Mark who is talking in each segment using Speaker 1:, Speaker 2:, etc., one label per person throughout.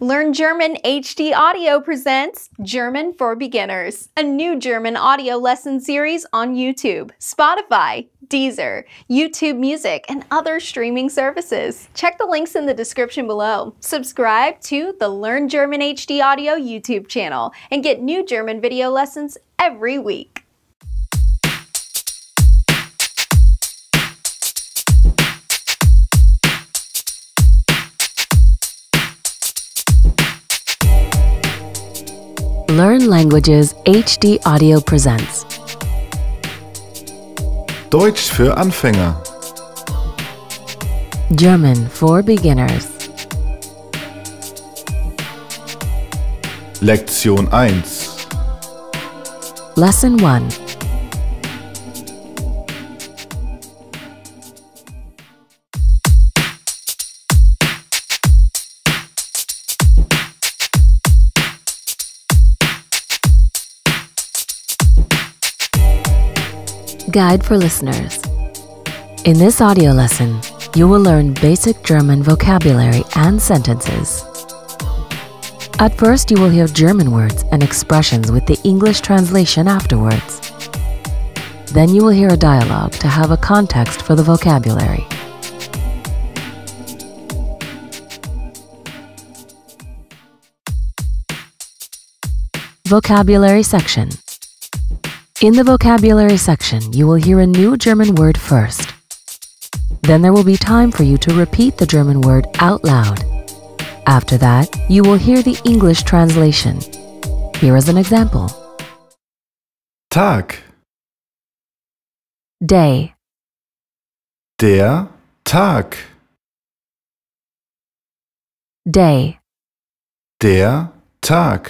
Speaker 1: Learn German HD Audio presents German for Beginners, a new German audio lesson series
Speaker 2: on YouTube, Spotify, Deezer, YouTube Music, and other streaming services. Check the links in the description below. Subscribe to the Learn German HD Audio YouTube channel and get new German video lessons every week.
Speaker 1: Learn Languages HD Audio presents.
Speaker 2: Deutsch für Anfänger.
Speaker 1: German for Beginners.
Speaker 2: Lektion 1.
Speaker 1: Lesson 1. Guide for Listeners. In this audio lesson, you will learn basic German vocabulary and sentences. At first, you will hear German words and expressions with the English translation afterwards. Then you will hear a dialogue to have a context for the vocabulary. Vocabulary section in the vocabulary section, you will hear a new German word first. Then there will be time for you to repeat the German word out loud. After that, you will hear the English translation. Here is an example. Tag. Day.
Speaker 2: Der Tag. Day. Der
Speaker 1: Tag.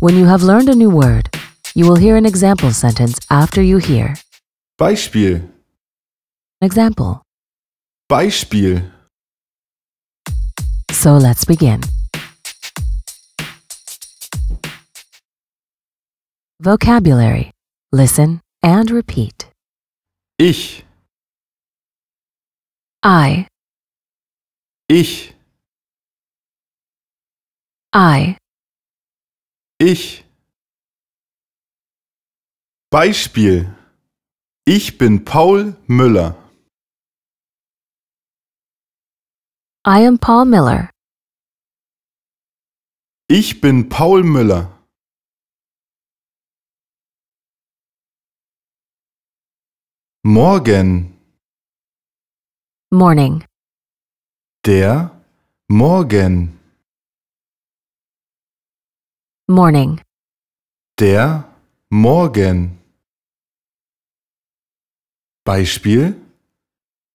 Speaker 1: When you have learned a new word, you will hear an example sentence after you hear.
Speaker 2: Beispiel.
Speaker 1: Example.
Speaker 2: Beispiel.
Speaker 1: So let's begin. Vocabulary. Listen and repeat. Ich. I. Ich. I. Ich.
Speaker 2: Beispiel: Ich bin Paul Müller.
Speaker 1: I am Paul Miller.
Speaker 2: Ich bin Paul Müller. Morgen. Morning. Der Morgen. Morning. Der Morgen. Beispiel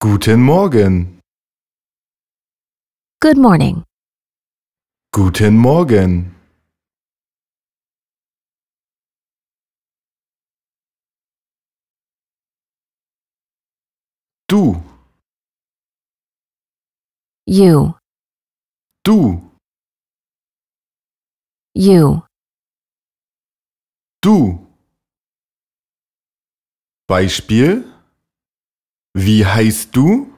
Speaker 2: Guten Morgen.
Speaker 1: Good morning.
Speaker 2: Guten Morgen.
Speaker 1: Du. You. Du. You.
Speaker 2: Du. Beispiel wie heißt du?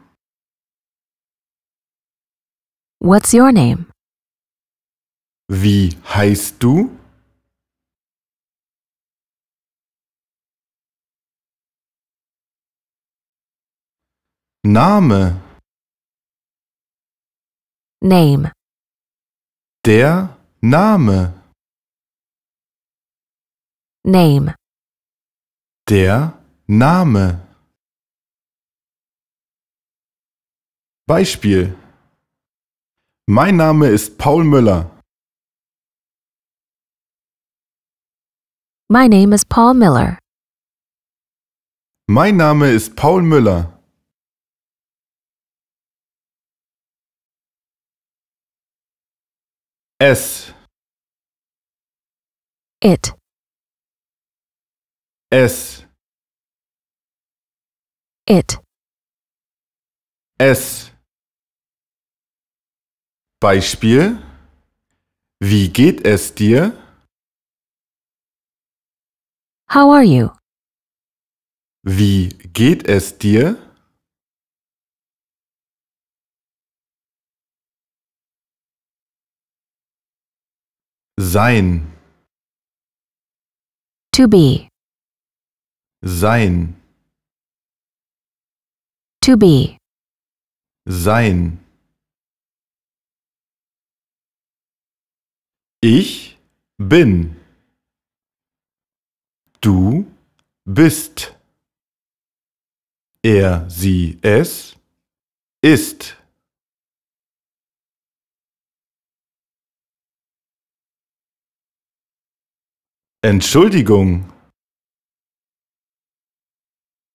Speaker 1: What's your name?
Speaker 2: Wie heißt du? Name. Name. Der Name. Name. Der Name. Beispiel: Mein Name ist Paul Müller.
Speaker 1: My name is Paul Miller.
Speaker 2: Mein Name ist Paul Müller. Es.
Speaker 1: It. Es. It.
Speaker 2: Es. Beispiel Wie geht es dir?
Speaker 1: How are you?
Speaker 2: Wie geht es dir? Sein. To be. Sein. To be. Sein. Ich bin. Du bist. Er, sie, es ist. Entschuldigung.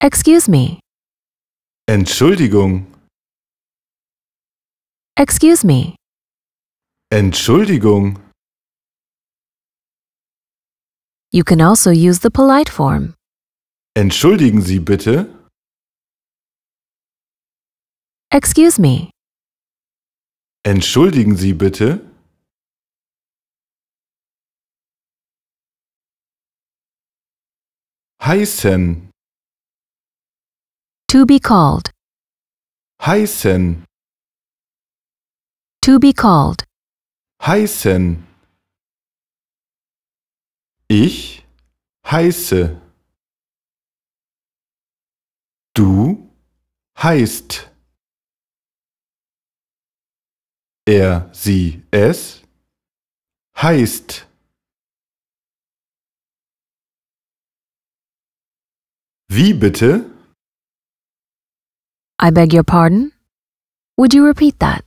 Speaker 1: Excuse me.
Speaker 2: Entschuldigung.
Speaker 1: Excuse me.
Speaker 2: Entschuldigung.
Speaker 1: You can also use the polite form.
Speaker 2: Entschuldigen Sie bitte.
Speaker 1: Excuse me.
Speaker 2: Entschuldigen Sie bitte. Heißen.
Speaker 1: To be called.
Speaker 2: Heißen.
Speaker 1: To be called.
Speaker 2: Heißen. Ich heiße. Du heißt. Er, sie, es heißt. Wie bitte?
Speaker 1: I beg your pardon? Would you repeat that?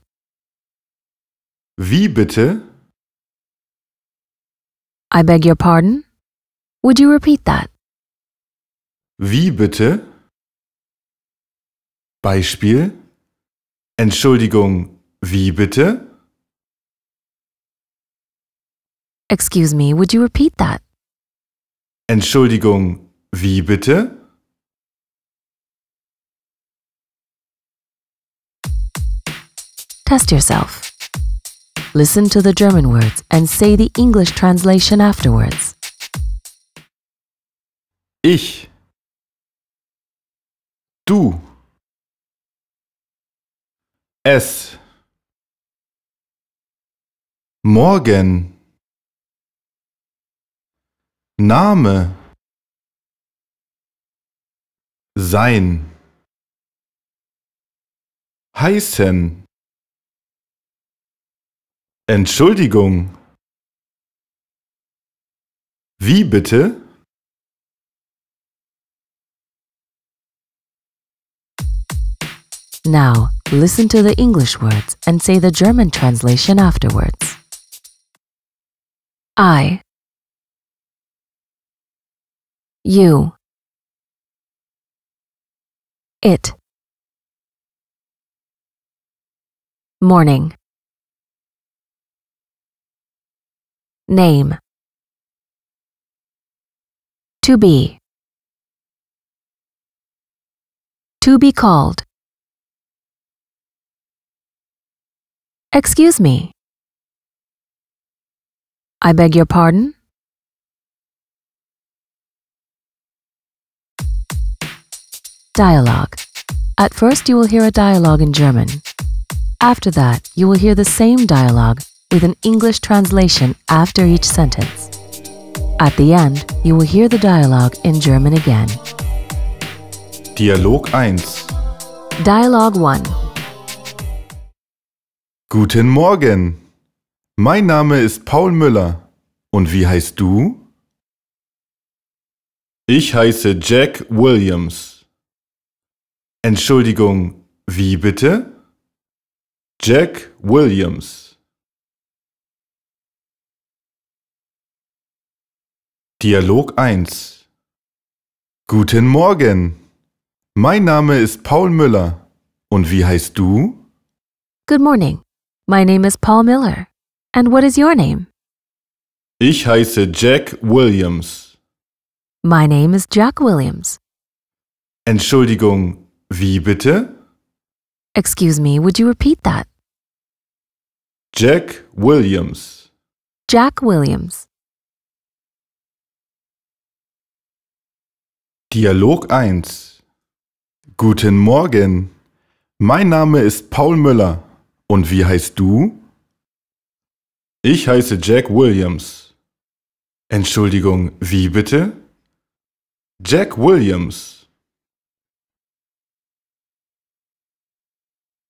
Speaker 2: Wie bitte?
Speaker 1: I beg your pardon? Would you repeat that?
Speaker 2: Wie bitte? Beispiel Entschuldigung, wie bitte?
Speaker 1: Excuse me, would you repeat that?
Speaker 2: Entschuldigung, wie bitte?
Speaker 1: Test yourself. Listen to the German words and say the English translation afterwards. Ich. Du.
Speaker 2: Es. Morgen. Name. Sein. Heißen. Entschuldigung. Wie bitte?
Speaker 1: Now, listen to the English words and say the German translation afterwards. I You It Morning Name. To be. To be called. Excuse me. I beg your pardon? Dialogue. At first, you will hear a dialogue in German. After that, you will hear the same dialogue with an English translation after each sentence. At the end, you will hear the dialogue in German again.
Speaker 2: Dialog 1
Speaker 1: Dialogue 1
Speaker 2: Guten Morgen. Mein Name ist Paul Müller. Und wie heißt du? Ich heiße Jack Williams. Entschuldigung, wie bitte? Jack Williams. Dialog 1 Guten Morgen. Mein Name ist Paul Müller. Und wie heißt du?
Speaker 1: Good morning. My name is Paul Miller. And what is your name?
Speaker 2: Ich heiße Jack Williams.
Speaker 1: My name is Jack Williams.
Speaker 2: Entschuldigung, wie bitte?
Speaker 1: Excuse me, would you repeat that?
Speaker 2: Jack Williams.
Speaker 1: Jack Williams.
Speaker 2: Dialog 1 Guten Morgen, mein Name ist Paul Müller und wie heißt du? Ich heiße Jack Williams. Entschuldigung, wie bitte? Jack Williams.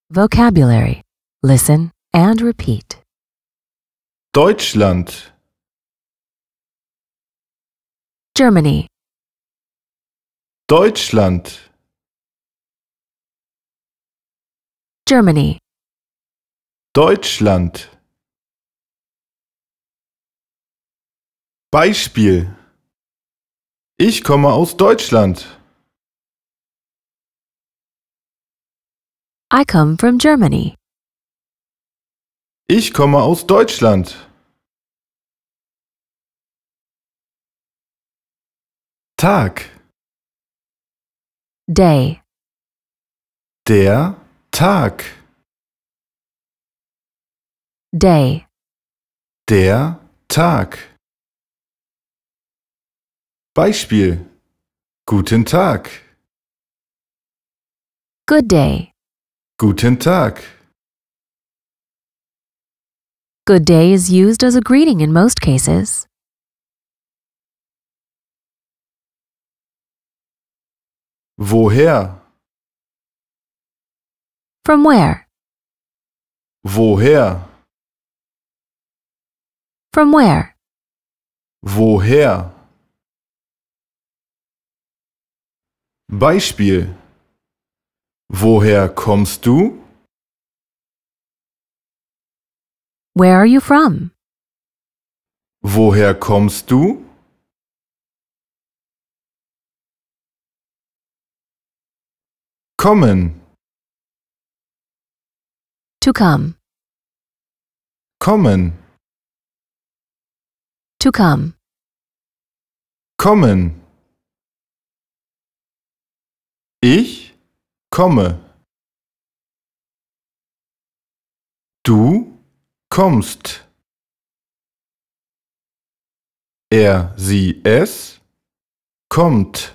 Speaker 1: Vocabulary. Listen and repeat.
Speaker 2: Deutschland. Germany. Deutschland. Germany. Deutschland. Beispiel. Ich komme aus Deutschland.
Speaker 1: I come from Germany.
Speaker 2: Ich komme aus Deutschland. Tag. Day. Der Tag. Day. Der Tag. Beispiel. Guten Tag.
Speaker 1: Good day.
Speaker 2: Guten Tag.
Speaker 1: Good day is used as a greeting in most cases.
Speaker 2: Woher?
Speaker 1: From where?
Speaker 2: Woher?
Speaker 1: From where?
Speaker 2: Woher? Beispiel. Woher kommst du?
Speaker 1: Where are you from?
Speaker 2: Woher kommst du? Kommen. To come. Kommen. To come. Kommen. Ich komme. Du kommst. Er, sie, es kommt.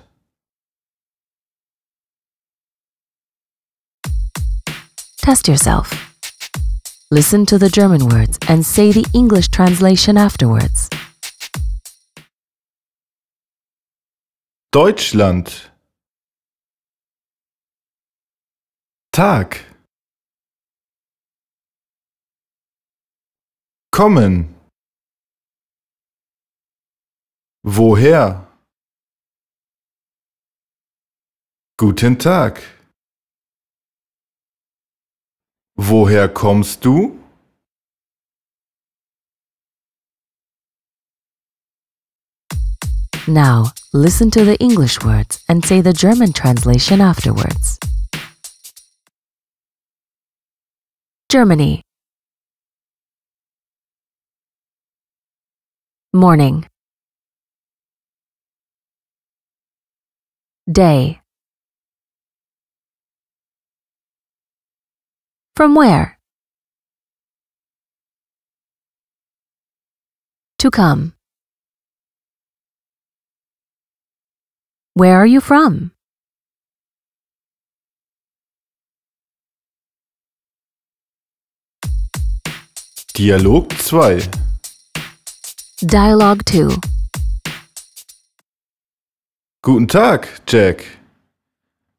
Speaker 1: Test yourself. Listen to the German words and say the English translation afterwards.
Speaker 2: Deutschland Tag Kommen Woher Guten Tag Woher kommst du?
Speaker 1: Now, listen to the English words and say the German translation afterwards. Germany Morning Day From where? To come. Where are you from?
Speaker 2: Dialog 2
Speaker 1: Dialogue 2
Speaker 2: Guten Tag, Jack.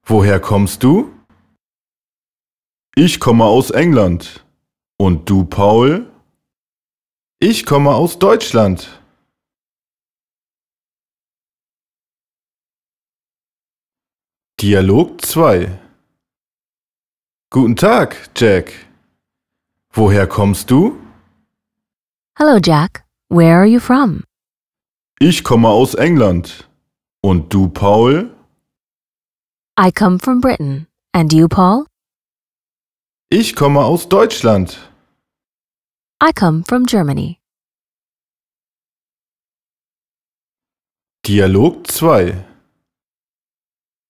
Speaker 2: Woher kommst du? Ich komme aus England. Und du, Paul? Ich komme aus Deutschland. Dialog 2 Guten Tag, Jack. Woher kommst du?
Speaker 1: Hello, Jack. Where are you from?
Speaker 2: Ich komme aus England. Und du, Paul?
Speaker 1: I come from Britain. And you, Paul?
Speaker 2: Ich komme aus Deutschland.
Speaker 1: I come from Germany.
Speaker 2: Dialog 2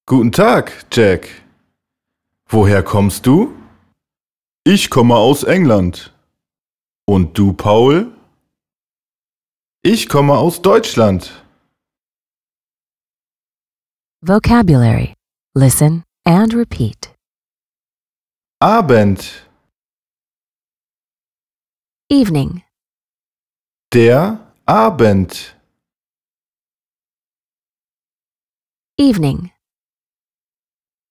Speaker 2: Guten Tag, Jack. Woher kommst du? Ich komme aus England. Und du, Paul? Ich komme aus Deutschland.
Speaker 1: Vocabulary. Listen and repeat.
Speaker 2: Abend. Evening. Der Abend. Evening.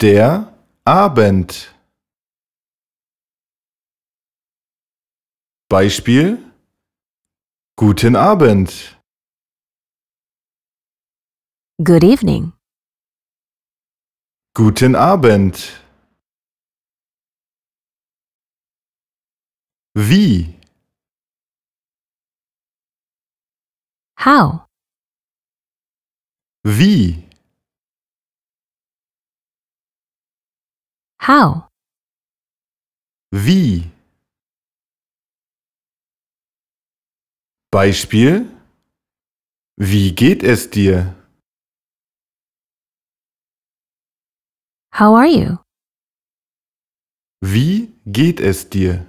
Speaker 2: Der Abend. Beispiel Guten Abend.
Speaker 1: Good evening.
Speaker 2: Guten Abend. Wie? How? Wie? How? Wie? Beispiel Wie geht es dir?
Speaker 1: How are you?
Speaker 2: Wie geht es dir?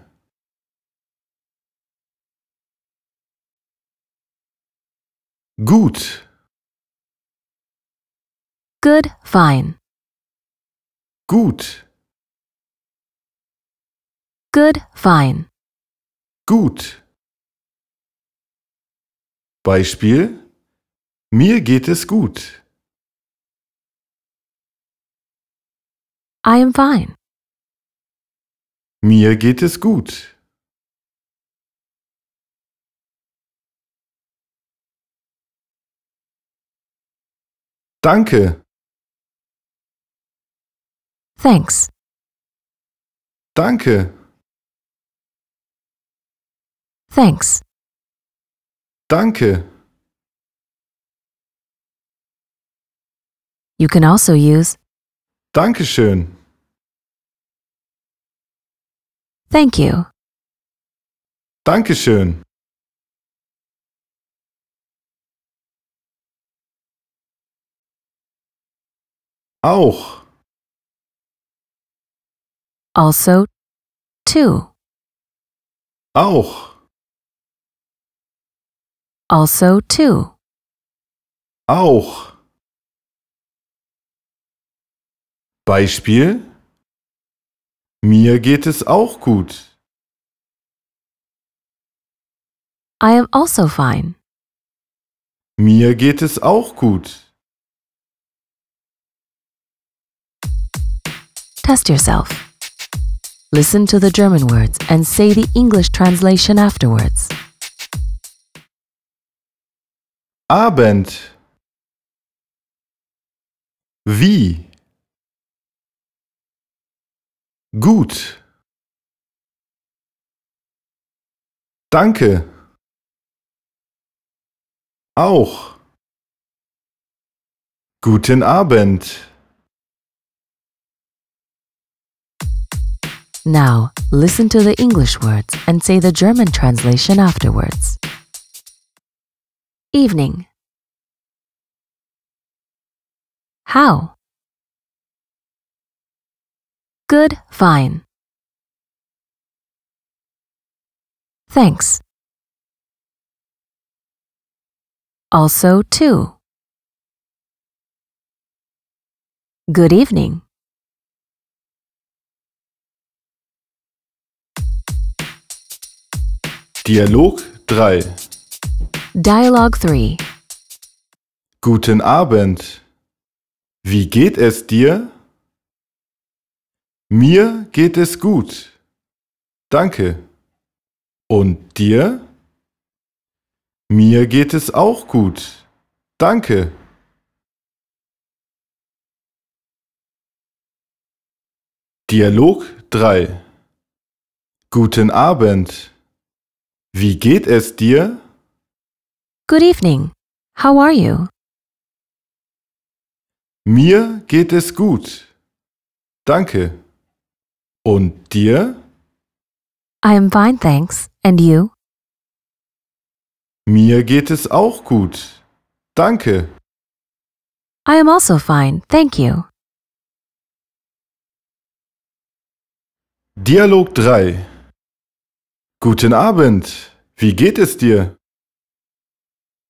Speaker 1: Gut. Good, fine. Gut. Good, fine. Gut.
Speaker 2: Beispiel Mir geht es gut.
Speaker 1: I am fine.
Speaker 2: Mir geht es gut. Danke. Thanks. Danke. Thanks. Danke.
Speaker 1: You can also use
Speaker 2: Dankeschön. Thank you. Dankeschön.
Speaker 1: Auch. Also two. Auch. Also two. Auch.
Speaker 2: Beispiel Mir geht es auch gut.
Speaker 1: I am also fine.
Speaker 2: Mir geht es auch gut.
Speaker 1: Test yourself. Listen to the German words and say the English translation afterwards.
Speaker 2: Abend. Wie? Gut. Danke. Auch. Guten
Speaker 1: Abend. Now, listen to the English words and say the German translation afterwards. Evening. How? Good, fine. Thanks. Also, too. Good evening.
Speaker 2: Dialog 3
Speaker 1: Dialog 3
Speaker 2: Guten Abend. Wie geht es dir? Mir geht es gut. Danke. Und dir? Mir geht es auch gut. Danke. Dialog 3 Guten Abend. Wie geht es dir?
Speaker 1: Good evening. How are you?
Speaker 2: Mir geht es gut. Danke. Und dir?
Speaker 1: I am fine, thanks. And you?
Speaker 2: Mir geht es auch gut. Danke.
Speaker 1: I am also fine, thank you.
Speaker 2: Dialog 3 Guten Abend, wie geht es dir?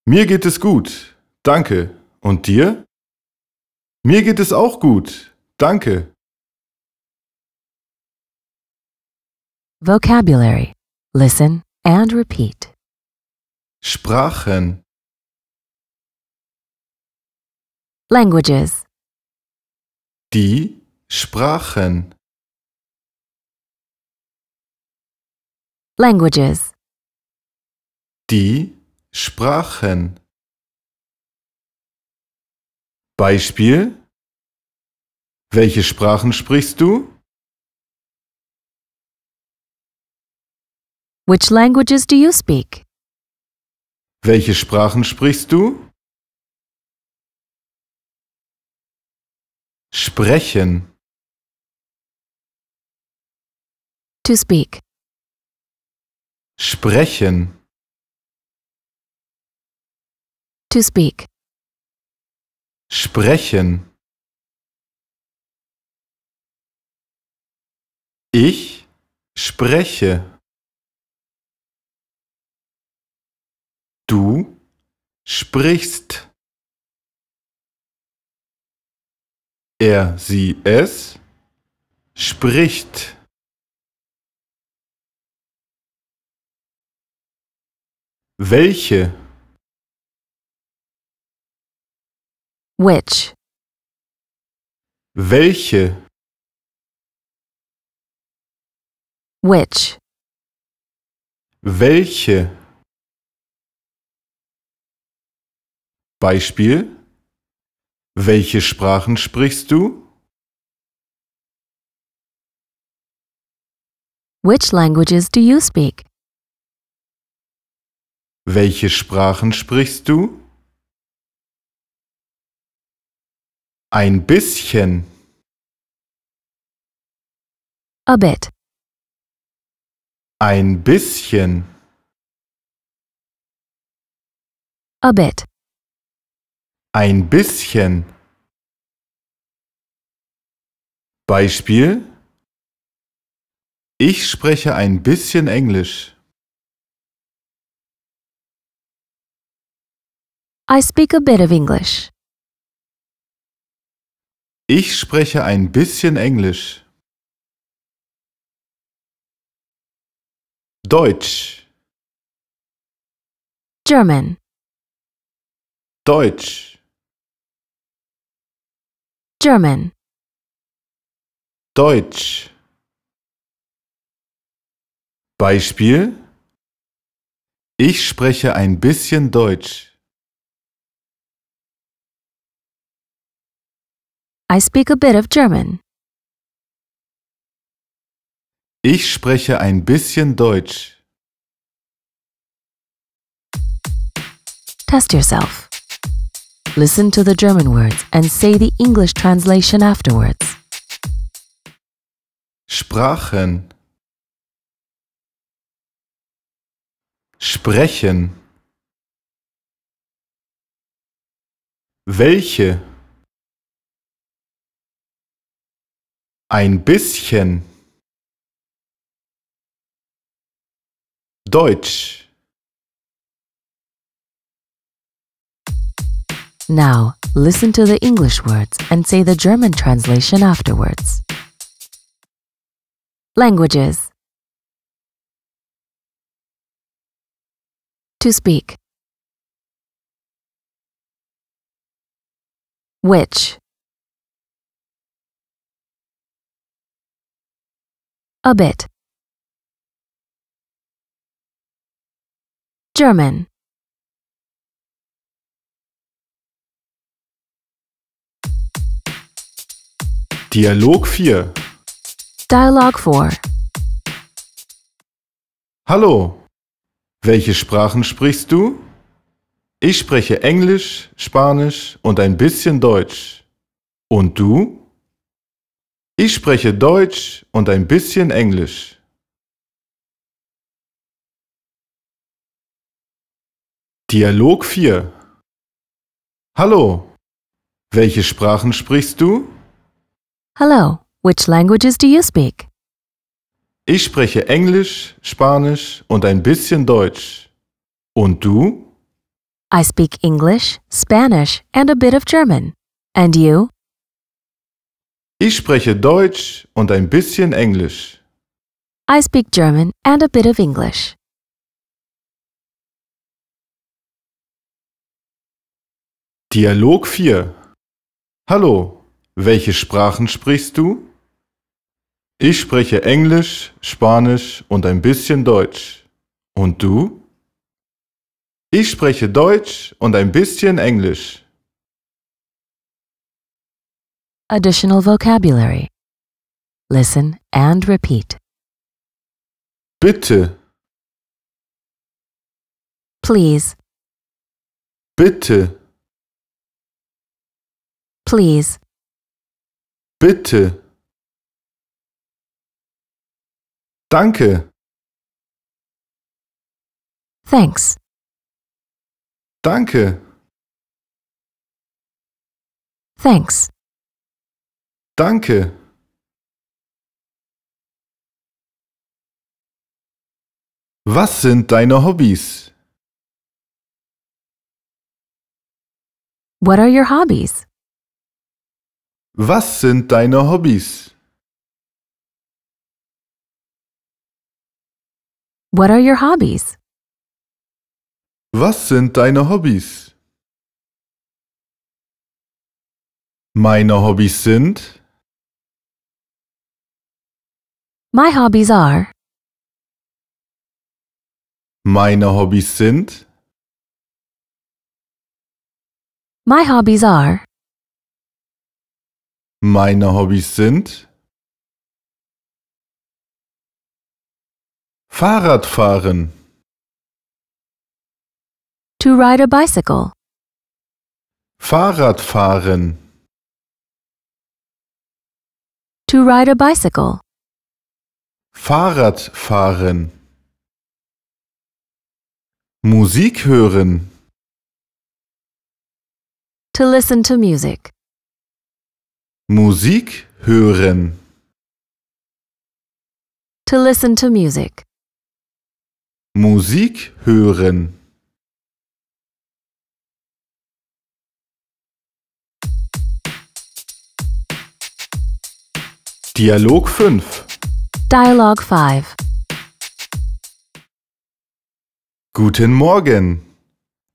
Speaker 2: Mir geht es gut, danke. Und dir? Mir geht es auch gut, danke.
Speaker 1: Vocabulary. Listen and repeat.
Speaker 2: Sprachen,
Speaker 1: Languages.
Speaker 2: die Sprachen,
Speaker 1: Languages.
Speaker 2: Die Sprachen. Beispiel. Welche Sprachen sprichst du?
Speaker 1: Which languages do you speak?
Speaker 2: Welche Sprachen sprichst du? Sprechen. To speak. Sprechen. To speak. Sprechen. Ich spreche. Du sprichst. Er, sie, es spricht. Welche? Which? Welche? Which? Welche? Beispiel? Welche Sprachen sprichst du?
Speaker 1: Which languages do you speak?
Speaker 2: Welche Sprachen sprichst du? Ein bisschen. A bit. Ein bisschen. A bit. Ein bisschen. Beispiel Ich spreche ein bisschen Englisch.
Speaker 1: I speak a bit of English.
Speaker 2: Ich spreche ein bisschen Englisch. Deutsch. German. Deutsch. German. Deutsch. Beispiel Ich spreche ein bisschen Deutsch.
Speaker 1: I speak a bit of German.
Speaker 2: Ich spreche ein bisschen Deutsch.
Speaker 1: Test yourself. Listen to the German words and say the English translation afterwards.
Speaker 2: Sprachen Sprechen Welche Ein bisschen. Deutsch.
Speaker 1: Now, listen to the English words and say the German translation afterwards. Languages To speak Which a bit. German.
Speaker 2: Dialog 4.
Speaker 1: Dialog 4.
Speaker 2: Hallo. Welche Sprachen sprichst du? Ich spreche Englisch, Spanisch und ein bisschen Deutsch. Und du? Ich spreche Deutsch und ein bisschen Englisch. Dialog 4 Hallo, welche Sprachen sprichst
Speaker 1: du? Hallo, which languages do you speak?
Speaker 2: Ich spreche Englisch, Spanisch und ein bisschen Deutsch. Und du?
Speaker 1: I speak English, Spanish and a bit of German. And you?
Speaker 2: Ich spreche Deutsch und ein bisschen Englisch.
Speaker 1: I speak German and a bit of English.
Speaker 2: Dialog 4 Hallo, welche Sprachen sprichst du? Ich spreche Englisch, Spanisch und ein bisschen Deutsch. Und du? Ich spreche Deutsch und ein bisschen Englisch.
Speaker 1: Additional vocabulary. Listen and repeat. Bitte. Please.
Speaker 2: Bitte. Please. Bitte. Danke. Thanks. Danke. Thanks. Danke! Was sind deine Hobbys?
Speaker 1: What are your hobbies?
Speaker 2: Was sind deine Hobbys?
Speaker 1: What are your hobbies?
Speaker 2: Was sind deine Hobbys? Meine Hobbys sind
Speaker 1: My hobbies are.
Speaker 2: Meine Hobbys sind.
Speaker 1: My hobbies are.
Speaker 2: Meine Hobbys sind. Fahrradfahren.
Speaker 1: To ride a bicycle.
Speaker 2: Fahrradfahren.
Speaker 1: To ride a bicycle.
Speaker 2: Fahrrad fahren. Musik hören.
Speaker 1: To listen to music.
Speaker 2: Musik hören.
Speaker 1: To listen to music.
Speaker 2: Musik hören. Dialog 5
Speaker 1: Dialog 5
Speaker 2: Guten Morgen.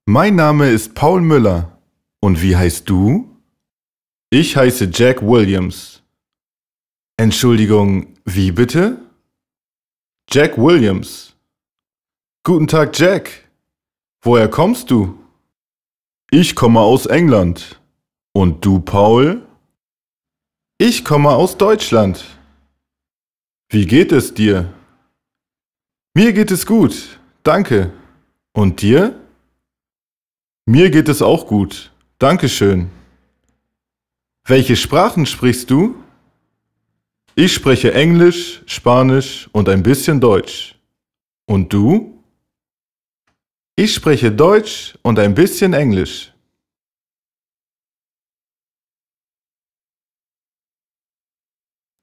Speaker 2: Mein Name ist Paul Müller. Und wie heißt du? Ich heiße Jack Williams. Entschuldigung, wie bitte? Jack Williams. Guten Tag, Jack. Woher kommst du? Ich komme aus England. Und du, Paul? Ich komme aus Deutschland. Wie geht es dir? Mir geht es gut, danke. Und dir? Mir geht es auch gut, Dankeschön. Welche Sprachen sprichst du? Ich spreche Englisch, Spanisch und ein bisschen Deutsch. Und du? Ich spreche Deutsch und ein bisschen Englisch.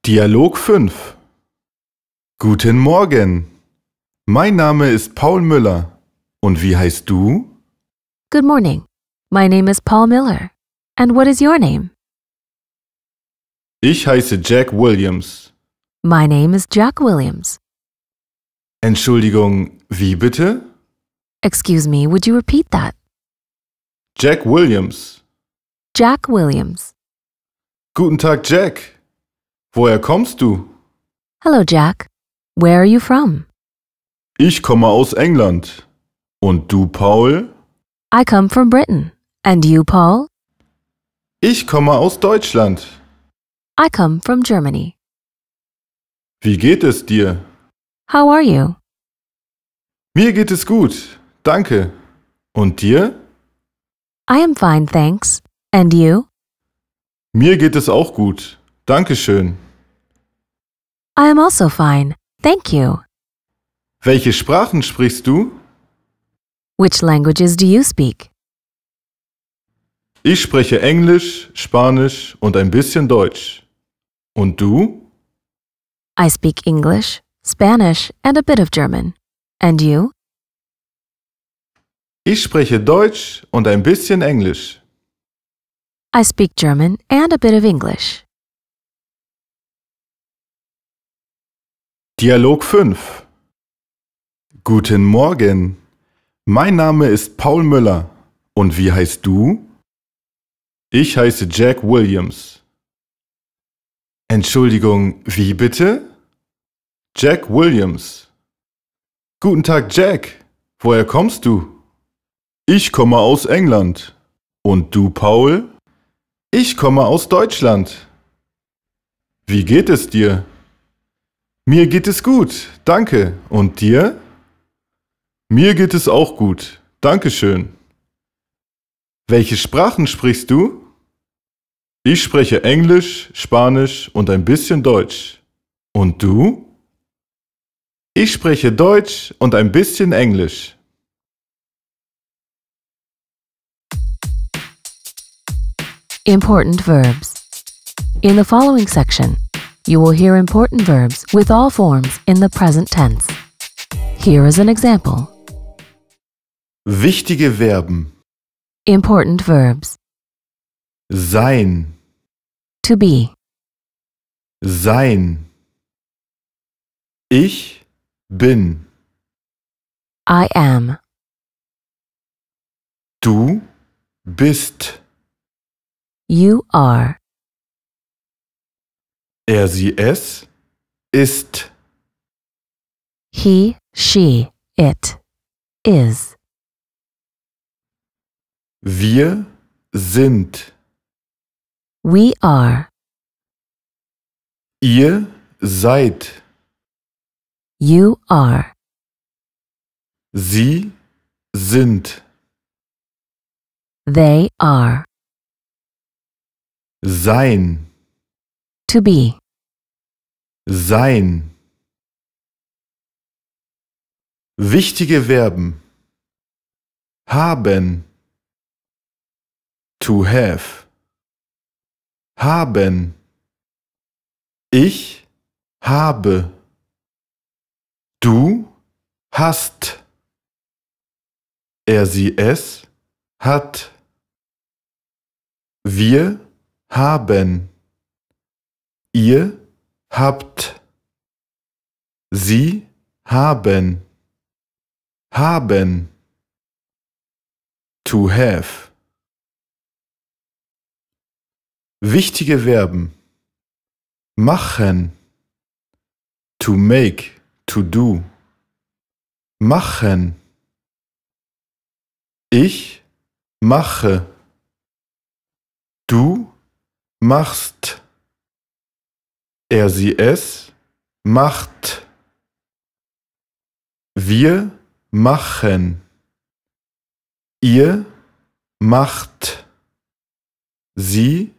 Speaker 2: Dialog 5 Guten Morgen. Mein Name ist Paul Müller. Und wie heißt du?
Speaker 1: Good morning. My name is Paul Miller. And what is your name?
Speaker 2: Ich heiße Jack Williams.
Speaker 1: My name is Jack Williams.
Speaker 2: Entschuldigung, wie bitte?
Speaker 1: Excuse me, would you repeat that?
Speaker 2: Jack Williams.
Speaker 1: Jack Williams.
Speaker 2: Guten Tag, Jack. Woher kommst du?
Speaker 1: Hello, Jack. Where are you from?
Speaker 2: Ich komme aus England. Und du, Paul?
Speaker 1: I come from Britain. And you, Paul?
Speaker 2: Ich komme aus Deutschland.
Speaker 1: I come from Germany.
Speaker 2: Wie geht es dir?
Speaker 1: How are you?
Speaker 2: Mir geht es gut. Danke. Und dir?
Speaker 1: I am fine, thanks. And you?
Speaker 2: Mir geht es auch gut. Dankeschön.
Speaker 1: I am also fine. Thank you.
Speaker 2: Welche Sprachen sprichst du?
Speaker 1: Which languages do you speak?
Speaker 2: Ich spreche Englisch, Spanisch und ein bisschen Deutsch. Und du?
Speaker 1: I speak English, Spanish and a bit of German. And you?
Speaker 2: Ich spreche Deutsch und ein bisschen Englisch.
Speaker 1: I speak German and a bit of English.
Speaker 2: Dialog 5 Guten Morgen, mein Name ist Paul Müller und wie heißt du? Ich heiße Jack Williams. Entschuldigung, wie bitte? Jack Williams. Guten Tag, Jack. Woher kommst du? Ich komme aus England. Und du, Paul? Ich komme aus Deutschland. Wie geht es dir? Mir geht es gut, danke. Und dir? Mir geht es auch gut, Dankeschön. Welche Sprachen sprichst du? Ich spreche Englisch, Spanisch und ein bisschen Deutsch. Und du? Ich spreche Deutsch und ein bisschen Englisch.
Speaker 1: Important verbs. In the following section, You will hear important verbs with all forms in the present tense. Here is an example.
Speaker 2: Wichtige Verben.
Speaker 1: Important verbs.
Speaker 2: Sein. To be. Sein. Ich bin.
Speaker 1: I am.
Speaker 2: Du bist.
Speaker 1: You are.
Speaker 2: Er, sie, es ist.
Speaker 1: He, she, it is.
Speaker 2: Wir sind.
Speaker 1: We are.
Speaker 2: Ihr seid.
Speaker 1: You are.
Speaker 2: Sie sind.
Speaker 1: They are.
Speaker 2: Sein. To be. Sein. Wichtige Verben. Haben. To have. Haben. Ich habe. Du hast. Er sie es hat. Wir haben. Ihr habt. Sie haben. Haben. To have. Wichtige Verben. Machen. To make. To do. Machen. Ich mache. Du machst er sie es macht. Wir machen. Ihr macht. Sie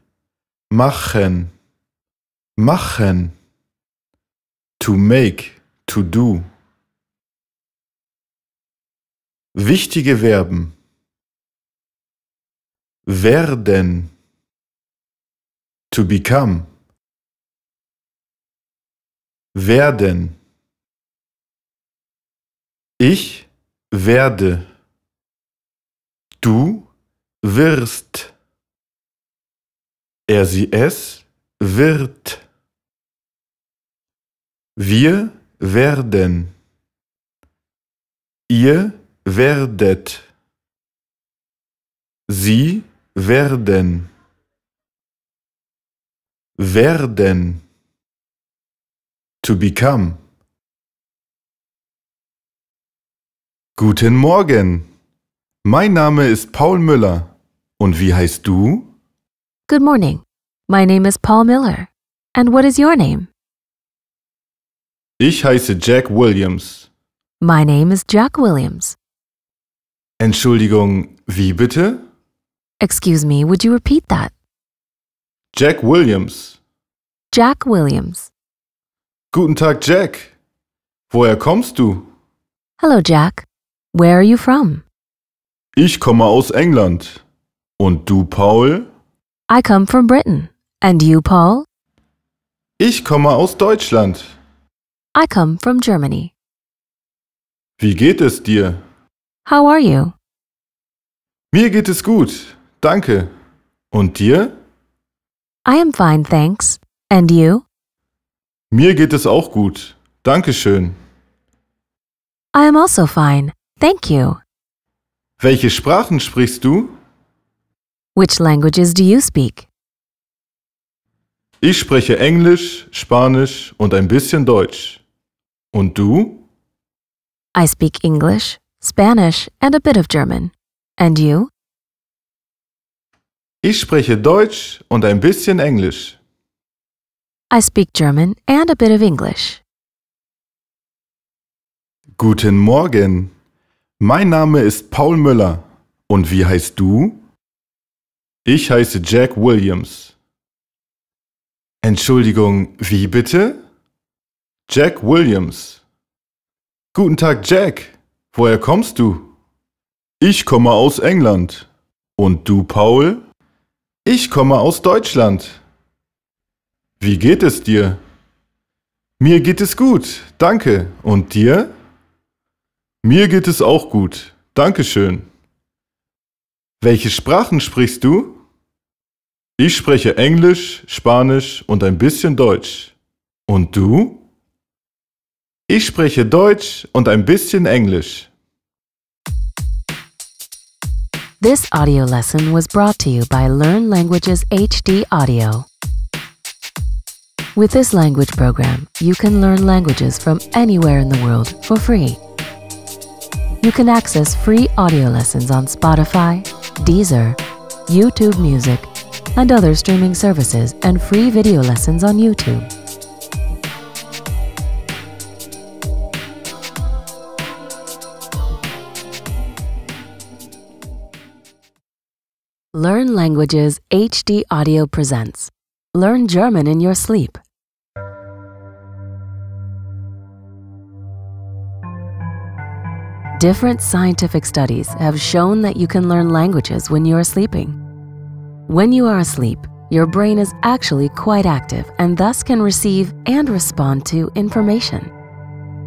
Speaker 2: machen. Machen. To make, to do. Wichtige Verben. Werden. To become werden. Ich werde. Du wirst. Er sie es wird. Wir werden. Ihr werdet. Sie werden. Werden. to become. Guten Morgen. Mein Name ist Paul Müller. Und wie heißt du?
Speaker 1: Good morning. My name is Paul Miller. And what is your name?
Speaker 2: Ich heiße Jack Williams.
Speaker 1: My name is Jack Williams.
Speaker 2: Entschuldigung, wie bitte?
Speaker 1: Excuse me, would you repeat that?
Speaker 2: Jack Williams.
Speaker 1: Jack Williams.
Speaker 2: Guten Tag, Jack. Woher kommst du?
Speaker 1: Hallo, Jack. Where are you from?
Speaker 2: Ich komme aus England. Und du, Paul?
Speaker 1: I come from Britain. And you, Paul?
Speaker 2: Ich komme aus Deutschland.
Speaker 1: I come from Germany.
Speaker 2: Wie geht es dir?
Speaker 1: How are you?
Speaker 2: Mir geht es gut, danke. Und dir?
Speaker 1: I am fine, thanks. And you?
Speaker 2: Mir geht es auch gut. Dankeschön.
Speaker 1: I am also fine. Thank you.
Speaker 2: Welche Sprachen sprichst du?
Speaker 1: Which languages do you speak?
Speaker 2: Ich spreche Englisch, Spanisch und ein bisschen Deutsch. Und du?
Speaker 1: I speak English, Spanish and a bit of German. And you?
Speaker 2: Ich spreche Deutsch und ein bisschen Englisch.
Speaker 1: I speak German and a bit of English.
Speaker 2: Guten Morgen. Mein Name ist Paul Müller. Und wie heißt du? Ich heiße Jack Williams. Entschuldigung, wie bitte? Jack Williams. Guten Tag, Jack. Woher kommst du? Ich komme aus England. Und du, Paul? Ich komme aus Deutschland. Wie geht es dir? Mir geht es gut, danke. Und dir? Mir geht es auch gut, danke schön. Welche Sprachen sprichst du? Ich spreche Englisch, Spanisch und ein bisschen Deutsch. Und du? Ich spreche Deutsch und ein bisschen Englisch.
Speaker 1: This audio lesson was brought to you by Learn Languages HD Audio. With this language program, you can learn languages from anywhere in the world for free. You can access free audio lessons on Spotify, Deezer, YouTube Music, and other streaming services and free video lessons on YouTube. Learn Languages HD Audio presents Learn German in your sleep. Different scientific studies have shown that you can learn languages when you are sleeping. When you are asleep, your brain is actually quite active and thus can receive and respond to information.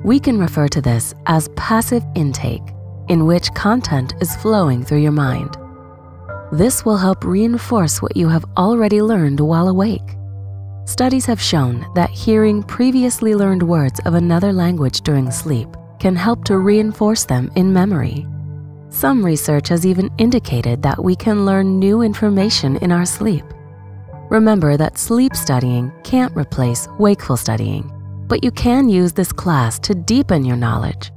Speaker 1: We can refer to this as passive intake, in which content is flowing through your mind. This will help reinforce what you have already learned while awake. Studies have shown that hearing previously learned words of another language during sleep can help to reinforce them in memory. Some research has even indicated that we can learn new information in our sleep. Remember that sleep studying can't replace wakeful studying, but you can use this class to deepen your knowledge